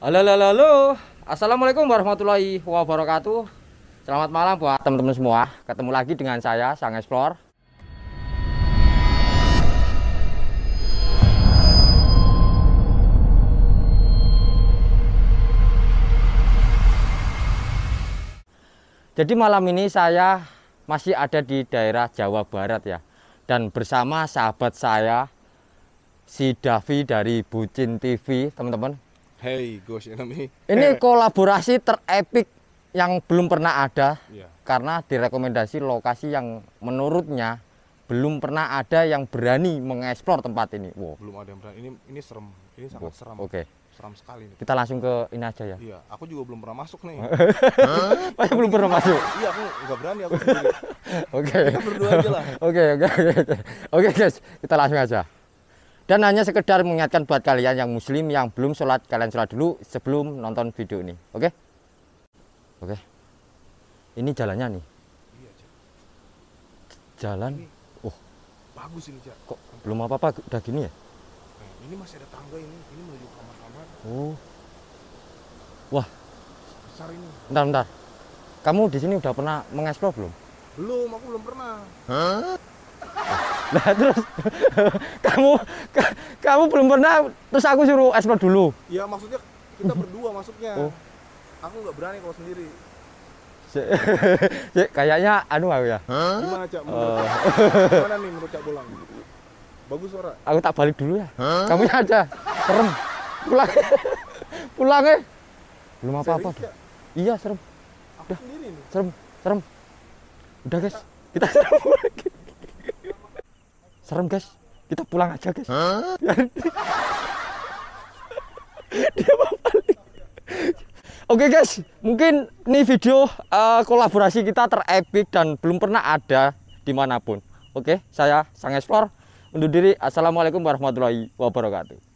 Halo, halo, halo. Assalamualaikum warahmatullahi wabarakatuh. Selamat malam buat teman-teman semua. Ketemu lagi dengan saya, Sang Explore. Jadi malam ini saya masih ada di daerah Jawa Barat ya. Dan bersama sahabat saya, si Davi dari Bucin TV, teman-teman Hey Ghost Enemy. Ini kolaborasi terepik yang belum pernah ada yeah. karena direkomendasi lokasi yang menurutnya belum pernah ada yang berani mengeksplor tempat ini. Wow. Belum ada yang berani. Ini ini serem. Ini sangat wow. serem. Oke. Okay. Seram sekali ini. Kita langsung ke ini aja ya. Iya, aku juga belum pernah masuk nih. Masih belum pernah masuk. Iya, aku nggak berani aku sendiri. oke. Okay. berdua aja lah. Oke, oke, oke. Oke, guys. Kita langsung aja. Dan hanya sekedar mengingatkan buat kalian yang muslim yang belum sholat, kalian sholat dulu sebelum nonton video ini. Oke? Okay? Oke. Okay. Ini jalannya nih. Jalan. Oh. Bagus ini, Cak. Kok belum apa-apa udah gini ya? Nah, ini masih ada tangga ini. Ini menuju kamar-kamar. Oh. Wah. Besar ini. Bentar, bentar. Kamu di sini udah pernah mengeksplor belum? Belum, aku belum pernah. Hah? Nah, terus kamu kamu belum pernah terus aku suruh explore dulu. Ya maksudnya kita berdua maksudnya Oh. Aku nggak berani kalau sendiri. Cik, kayaknya anu aku ya. Huh? Gimana Cak? uh. gimana nih menurut Cak Bolang? Bagus ora? Aku tak balik dulu ya. Huh? Kamu aja. Serem. Pulang. Pulang eh. Belum apa-apa. Iya, serem. Aku Udah. sendiri nih. Serem, serem. Udah, guys. Kita serem lagi serem guys kita pulang aja guys dia mau balik Oke guys, mungkin ini video uh, kolaborasi kita terepik dan belum pernah ada dimanapun. Oke, saya Sang Explore undur diri. Assalamualaikum warahmatullahi wabarakatuh.